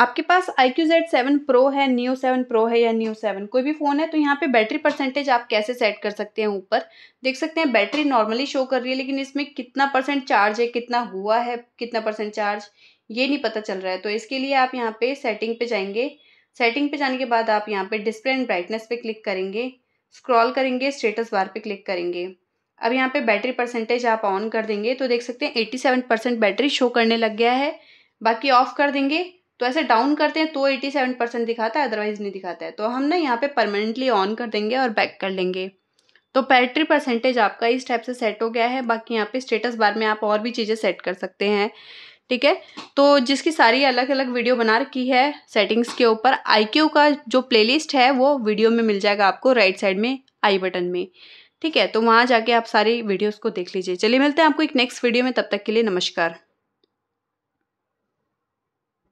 आपके पास iQOO Z seven pro है न्यू सेवन प्रो है या न्यू सेवन कोई भी फ़ोन है तो यहाँ पे बैटरी परसेंटेज आप कैसे सेट कर सकते हैं ऊपर देख सकते हैं बैटरी नॉर्मली शो कर रही है लेकिन इसमें कितना परसेंट चार्ज है कितना हुआ है कितना परसेंट चार्ज ये नहीं पता चल रहा है तो इसके लिए आप यहाँ पे सेटिंग पे जाएंगे सेटिंग पे जाने के बाद आप यहाँ पे डिस्प्ले एंड ब्राइटनेस पे क्लिक करेंगे स्क्रॉल करेंगे स्टेटस बार पे क्लिक करेंगे अब यहाँ पे बैटरी परसेंटेज आप ऑन कर देंगे तो देख सकते हैं 87 सेवन परसेंट बैटरी शो करने लग गया है बाकी ऑफ कर देंगे तो ऐसे डाउन करते हैं तो 87 परसेंट दिखाता है अदरवाइज नहीं दिखाता है तो हम ना यहाँ पे परमानेंटली ऑन कर देंगे और बैक कर लेंगे तो बैटरी परसेंटेज आपका इस टाइप से सेट हो गया है बाकी यहाँ पे स्टेटस बार में आप और भी चीज़ें सेट कर सकते हैं ठीक है तो जिसकी सारी अलग अलग वीडियो बना रखी है सेटिंग्स के ऊपर क्यू का जो लिस्ट है वो वीडियो में मिल जाएगा आपको राइट साइड में आई बटन में ठीक है तो वहाँ जाके आप सारी वीडियोस को देख लीजिए चलिए मिलते हैं आपको एक नेक्स्ट वीडियो में तब तक के लिए नमस्कार